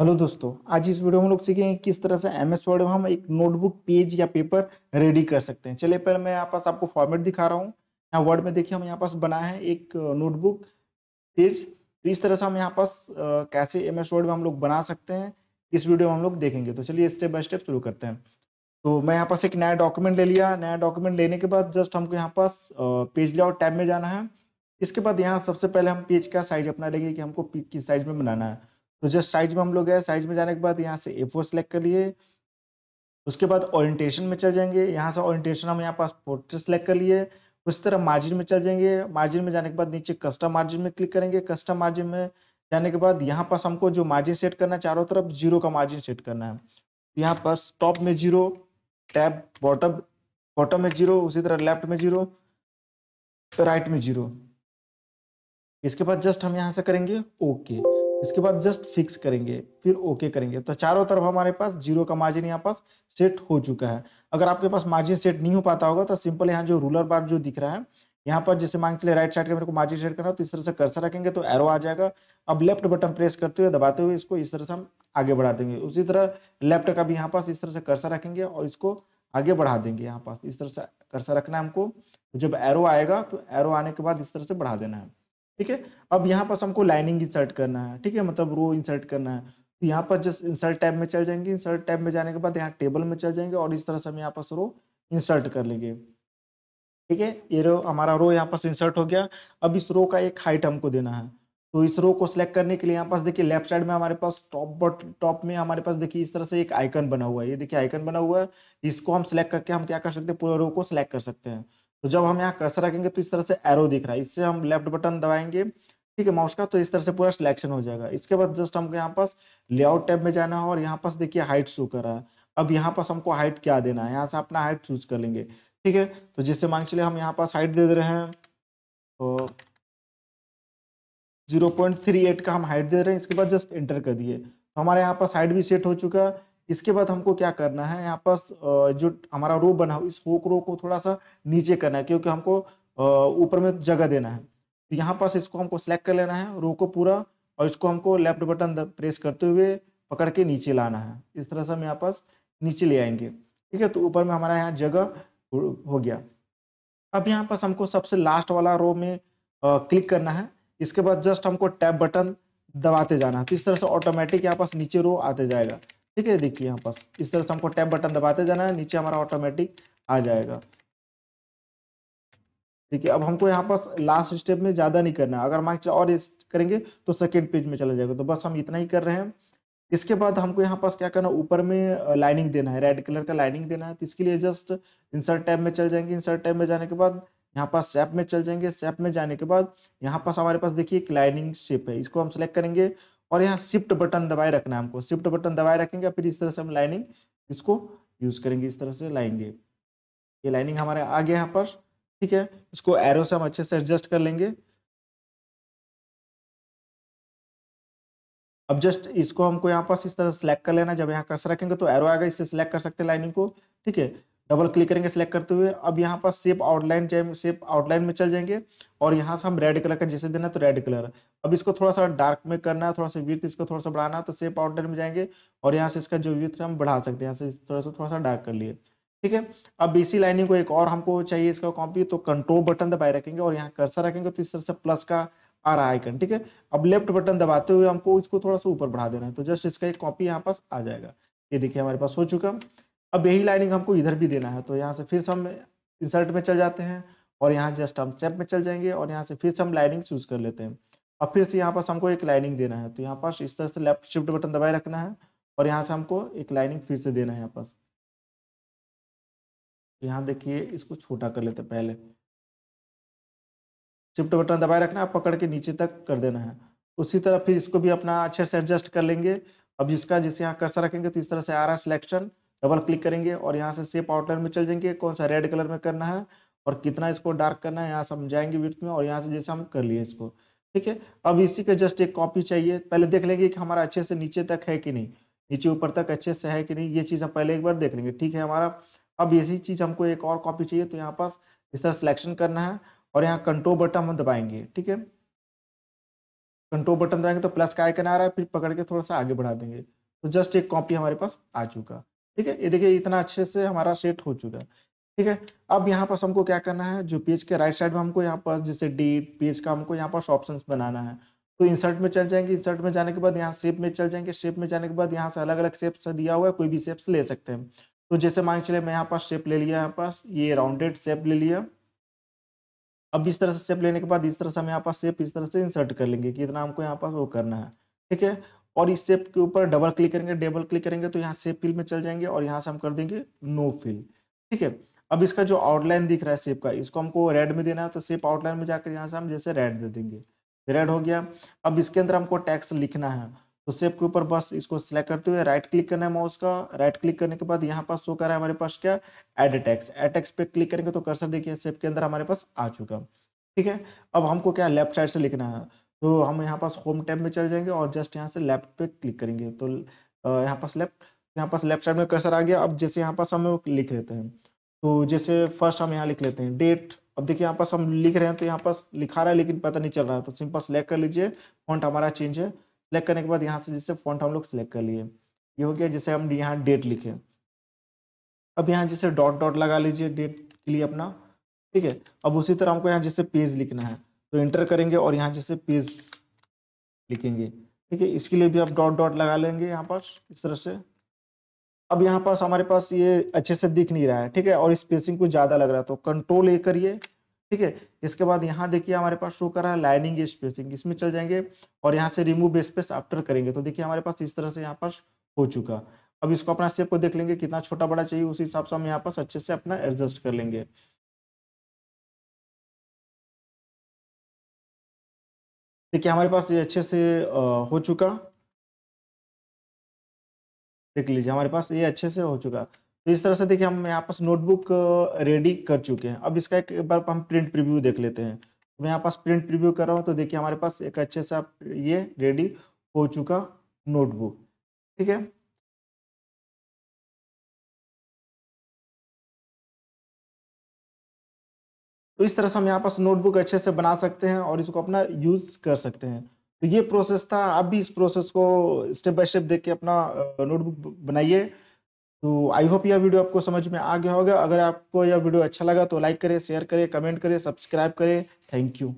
hello दोस्तों आज इस वीडियो में हम लोग सीखेंगे किस तरह से एम एस वर्ड में हम एक नोटबुक पेज या पेपर रेडी कर सकते हैं चलिए पहले मैं यहाँ पास आपको फॉर्मेट दिखा रहा हूँ यहाँ वर्ड में देखिए हम यहाँ पास बनाया है एक नोटबुक पेज तो इस तरह से हम यहाँ पास कैसे एम एस वर्ड में हम लोग बना सकते हैं इस वीडियो में हम लोग देखेंगे तो चलिए स्टेप बाय स्टेप शुरू करते हैं तो मैं यहाँ पास एक नया डॉक्यूमेंट ले लिया नया डॉक्यूमेंट लेने के बाद जस्ट हमको यहाँ पास पेज लेआउट टैब में जाना है इसके बाद यहाँ सबसे पहले हम पेज का साइज अपना लेंगे कि हमको किस साइज में बनाना है तो जस्ट साइज में हम लोग गए साइज में जाने के बाद यहाँ से ए फोर सेलेक्ट कर लिए उसके बाद ओरिएंटेशन में चल जाएंगे यहाँ से ओरिएंटेशन हम यहाँ पास पोर्ट्रेट सेलेक्ट कर लिए उस तरह मार्जिन में चल जाएंगे मार्जिन में जाने के बाद नीचे कस्टम मार्जिन में क्लिक करेंगे कस्टम मार्जिन में जाने के बाद यहाँ पास हमको जो मार्जिन सेट करना है चारों तरफ जीरो का मार्जिन सेट करना है यहाँ पास टॉप में जीरो टैब बॉटम बॉटम में जीरो उसी तरह लेफ्ट में जीरो राइट में जीरो इसके बाद जस्ट हम यहाँ से करेंगे ओके इसके बाद जस्ट फिक्स करेंगे फिर ओके करेंगे तो चारों तरफ हमारे पास जीरो का मार्जिन यहाँ पास सेट हो चुका है अगर आपके पास मार्जिन सेट नहीं हो पाता होगा तो सिंपल यहाँ जो रूलर बार जो दिख रहा है यहाँ पर जैसे मांग चले राइट साइड का मेरे को मार्जिन सेट करना तो इस तरह से कर्सर रखेंगे तो एरो आ जाएगा अब लेफ्ट बटन प्रेस करते हुए दबाते हुए इसको इस तरह से हम आगे बढ़ा देंगे उसी तरह लेफ्ट का भी यहाँ पास इस तरह से कर्सर रखेंगे और इसको आगे बढ़ा देंगे यहाँ पास इस तरह से कर्सर रखना है हमको जब एरो आएगा तो एरो आने के बाद इस तरह से बढ़ा देना है ठीक है अब यहाँ पर हमको लाइनिंग इंसर्ट करना है ठीक है मतलब रो इंसर्ट करना है तो यहाँ पर जस्ट इंसर्ट टैब में चल जाएंगे इंसर्ट टैब में जाने के बाद यहाँ टेबल में चल जाएंगे और इस तरह से हम यहाँ पर रो इंसर्ट कर लेंगे ठीक है ये रो हमारा रो यहाँ पर इंसर्ट हो गया अब इस रो का एक हाइट हमको देना है तो इस रो को सिलेक्ट करने के लिए यहाँ पास देखिए लेफ्ट साइड में हमारे पास टॉप बट टॉप में हमारे पास देखिए इस तरह से एक आइकन बना हुआ है ये देखिए आइकन बना हुआ है इसको हम सिलेक्ट करके हम क्या कर सकते हैं पूरे रो को सिलेक्ट कर सकते हैं तो जब हम यहाँ कर्सर रखेंगे तो इस तरह से एरो दिख रहा है इससे हम लेफ्ट बटन दबाएंगे ठीक है माउस का तो इस तरह से पूरा सिलेक्शन हो जाएगा इसके बाद जस्ट हमको यहाँ पास लेआउट टैब में जाना है और यहाँ पास देखिए हाइट शो कर रहा है अब यहाँ पास हमको हाइट क्या देना है यहाँ से अपना हाइट चूज कर लेंगे ठीक है तो जिससे मांग चलिए हम यहाँ पास हाइट दे दे रहे हैं तो जीरो पॉइंट थ्री एट का हम हाइट दे रहे हैं इसके बाद जस्ट इंटर कर दिए तो हमारे यहाँ पास हाइट भी सेट हो चुका है इसके बाद हमको क्या करना है यहाँ पर जो हमारा रो बना इस होक रो को थोड़ा सा नीचे करना है क्योंकि हमको ऊपर में जगह देना है तो यहाँ पास इसको हमको सेलेक्ट कर लेना है रो को पूरा और इसको हमको लेफ्ट बटन प्रेस करते हुए पकड़ के नीचे लाना है इस तरह से हम यहाँ पास नीचे ले आएंगे ठीक है तो ऊपर में हमारा यहाँ जगह हो गया अब यहाँ पास हमको सबसे लास्ट वाला रो में क्लिक करना है इसके बाद जस्ट हमको टैप बटन दबाते जाना है तो इस तरह से ऑटोमेटिक यहाँ पास नीचे रो आते जाएगा ठीक है देखिए यहाँ पास इस तरह से हमको टैप बटन दबाते जाना है नीचे हमारा ऑटोमेटिक आ जाएगा देखिए अब हमको यहाँ पास लास्ट स्टेप में ज़्यादा नहीं करना है अगर मान और करेंगे तो सेकेंड पेज में चला जाएगा तो बस हम इतना ही कर रहे हैं इसके बाद हमको यहाँ पास क्या करना ऊपर में लाइनिंग देना है रेड कलर का लाइनिंग देना है तो इसके लिए जस्ट इंसर्ट टैब में चल जाएंगे इंसर्ट टैब में जाने के बाद यहाँ पास सेप में चल जाएंगे सेप में जाने के बाद यहाँ पास हमारे पास देखिए एक लाइनिंग शेप है इसको हम सेलेक्ट करेंगे और यहाँ शिफ्ट बटन दबाए रखना है हमको शिफ्ट बटन दबाए रखेंगे फिर इस तरह से हम लाइनिंग इसको यूज करेंगे इस तरह से लाएंगे ये लाइनिंग हमारे आ गया यहाँ पर ठीक है इसको एरो से हम अच्छे से एडजस्ट कर लेंगे अब जस्ट इसको हमको यहाँ पर इस तरह सेलेक्ट कर लेना जब यहाँ कर्सर रखेंगे तो एरो आएगा इससे सिलेक्ट कर सकते हैं लाइनिंग को ठीक है डबल क्लिक करेंगे सिलेक्ट करते हुए अब यहाँ पर सेप आउटलाइन सेप आउटलाइन में चल जाएंगे और यहाँ से हम रेड कलर का जैसे देना तो रेड कलर अब इसको थोड़ा सा डार्क में करना है थोड़ा सा विथ इसको थोड़ा सा बढ़ाना तो सेप आउटलाइन में जाएंगे और यहाँ से इसका जो विथ हम बढ़ा सकते हैं यहाँ से थोड़ा सा थोड़ा सा डार्क कर लिए ठीक है अब इसी लाइनिंग को एक और हमको चाहिए इसका कॉपी तो कंट्रोल बटन दबाए रखेंगे और यहाँ कर्सा रखेंगे तो इस तरह से प्लस का आ रहा आइकन ठीक है अब लेफ्ट बटन दबाते हुए हमको इसको थोड़ा सा ऊपर बढ़ा देना है तो जस्ट इसका एक कॉपी यहाँ पास आ जाएगा ये देखिए हमारे पास हो चुका अब यही लाइनिंग हमको इधर भी देना है तो यहाँ से फिर से हम इंसर्ट में चल जाते हैं और यहाँ जस्ट हम स्टेप में चल जाएंगे और यहाँ से फिर से हम लाइनिंग चूज कर लेते हैं अब फिर से यहाँ पास हमको एक लाइनिंग देना है तो यहाँ पास इस तरह से लेफ्ट शिफ्ट बटन दबाए रखना है और यहाँ से हमको एक लाइनिंग फिर से देना है यहाँ पास यहाँ देखिए इसको छोटा कर लेते पहले शिफ्ट बटन दबाए रखना है पकड़ के नीचे तक कर देना है उसी तरह फिर इसको भी अपना अच्छे से एडजस्ट कर लेंगे अब जिसका जैसे यहाँ कर्सर रखेंगे तो इस तरह से आ रहा है सिलेक्शन डबल क्लिक करेंगे और यहाँ से सेप आउटलाइन में चल जाएंगे कौन सा रेड कलर में करना है और कितना इसको डार्क करना है यहाँ से हम जाएंगे विथ में और यहाँ से जैसे हम कर लिए इसको ठीक है अब इसी का जस्ट एक कॉपी चाहिए पहले देख लेंगे कि हमारा अच्छे से नीचे तक है कि नहीं नीचे ऊपर तक अच्छे से है कि नहीं ये चीज़ हम पहले एक बार देख लेंगे ठीक है हमारा अब इसी चीज़ हमको एक और कॉपी चाहिए तो यहाँ पास इस तरह सिलेक्शन करना है और यहाँ कंट्रोल बटन हम दबाएंगे ठीक है कंट्रोल बटन दबाएंगे तो प्लस का आइकन आ रहा है फिर पकड़ के थोड़ा सा आगे बढ़ा देंगे तो जस्ट एक कॉपी हमारे पास आ चुका ठीक है ये देखिए इतना अच्छे से हमारा सेट हो चुका है ठीक है अब यहाँ पर हमको क्या करना है जो पेज के राइट साइड में हमको यहाँ पर जैसे डी पेज का हमको यहाँ पर ऑप्शन बनाना है तो इंसर्ट में चल जाएंगे इंसर्ट में जाने के बाद यहाँ शेप में चल जाएंगे शेप में जाने के बाद यहाँ से अलग अलग शेप दिया हुआ है कोई भी शेप्स ले सकते हैं तो जैसे मान चले मैं यहाँ पर शेप ले लिया यहाँ पास ये राउंडेड शेप ले लिया अब इस तरह से शेप लेने के बाद इस तरह से हम यहाँ पास शेप इस तरह से इंसर्ट कर लेंगे कि इतना हमको यहाँ पास वो करना है ठीक है और इस शेप के ऊपर डबल क्लिक करेंगे डबल क्लिक करेंगे तो यहाँ सेप फिल में चल जाएंगे और यहाँ से हम कर देंगे नो फिल ठीक है अब इसका जो आउटलाइन दिख रहा है सेप का इसको हमको रेड में देना है तो सेप आउटलाइन में जाकर यहाँ से हम जैसे रेड दे देंगे रेड हो गया अब इसके अंदर हमको टैक्स लिखना है तो सेप के ऊपर बस इसको सिलेक्ट करते हुए राइट क्लिक करना है माउस का राइट क्लिक करने के बाद यहाँ पास शो कर रहा है हमारे पास क्या एड टैक्स एड टैक्स पे क्लिक करेंगे तो कर्सर देखिए सेप के अंदर हमारे पास आ चुका ठीक है अब हमको क्या लेफ्ट साइड से लिखना है तो हम यहाँ पास होम टैब में चल जाएंगे और जस्ट यहाँ से लेफ्ट पे क्लिक करेंगे तो यहाँ पास लेफ्ट यहाँ पास लेफ्ट साइड में कैसर आ गया अब जैसे यहाँ पास हम लिख लेते हैं तो जैसे फर्स्ट हम यहाँ लिख लेते हैं डेट अब देखिए यहाँ पास हम लिख रहे हैं तो यहाँ पास लिखा रहा है लेकिन पता नहीं चल रहा है तो सिंपल सेलेक्ट कर लीजिए फॉन्ट हमारा चेंज है सेलेक्ट करने के बाद यहाँ से जैसे फॉन्ट हम लोग सेलेक्ट कर लिए ये हो गया जैसे हम यहाँ डेट लिखे अब यहाँ जैसे डॉट डॉट लगा लीजिए डेट के लिए अपना ठीक है अब उसी तरह हमको यहाँ जैसे पेज लिखना है तो इंटर करेंगे और यहाँ जैसे पेज लिखेंगे ठीक है इसके लिए भी आप डॉट डॉट लगा लेंगे यहाँ पर इस तरह से अब यहाँ पास हमारे पास ये अच्छे से दिख नहीं रहा है ठीक है और स्पेसिंग कुछ ज़्यादा लग रहा है तो कंट्रोल ए करिए ठीक है इसके बाद यहाँ देखिए हमारे पास शो कर रहा है लाइनिंग स्पेसिंग इसमें चल जाएंगे और यहाँ से रिमूव स्पेस आफ्टर करेंगे तो देखिए हमारे पास इस तरह से यहाँ पास हो चुका अब इसको अपना सेप को देख लेंगे कितना छोटा बड़ा चाहिए उसी हिसाब से हम यहाँ पास अच्छे से अपना एडजस्ट कर लेंगे देखिए हमारे पास ये अच्छे से हो चुका देख लीजिए हमारे पास ये अच्छे से हो चुका तो इस तरह से देखिए हम यहाँ पास नोटबुक रेडी कर चुके हैं अब इसका एक बार हम प्रिंट प्रीव्यू देख लेते हैं तो मैं यहाँ पास प्रिंट प्रीव्यू कर रहा हूँ तो देखिए हमारे पास एक अच्छे सा ये रेडी हो चुका नोटबुक ठीक है तो इस तरह से हम यहाँ पास नोटबुक अच्छे से बना सकते हैं और इसको अपना यूज कर सकते हैं तो ये प्रोसेस था आप भी इस प्रोसेस को स्टेप बाय स्टेप देख के अपना नोटबुक बनाइए तो आई होप यह वीडियो आपको समझ में आ गया होगा अगर आपको यह वीडियो अच्छा लगा तो लाइक करें शेयर करें कमेंट करें सब्सक्राइब करें थैंक यू